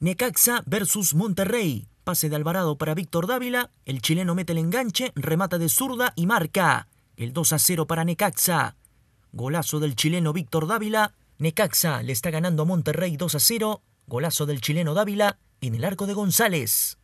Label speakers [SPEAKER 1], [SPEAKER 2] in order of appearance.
[SPEAKER 1] Necaxa versus
[SPEAKER 2] Monterrey. Pase de Alvarado para Víctor Dávila. El chileno mete el enganche, remata de zurda y
[SPEAKER 3] marca. El 2 a 0 para Necaxa. Golazo del chileno Víctor Dávila.
[SPEAKER 2] Necaxa le está ganando a Monterrey 2 a 0. Golazo del chileno Dávila en el arco de
[SPEAKER 4] González.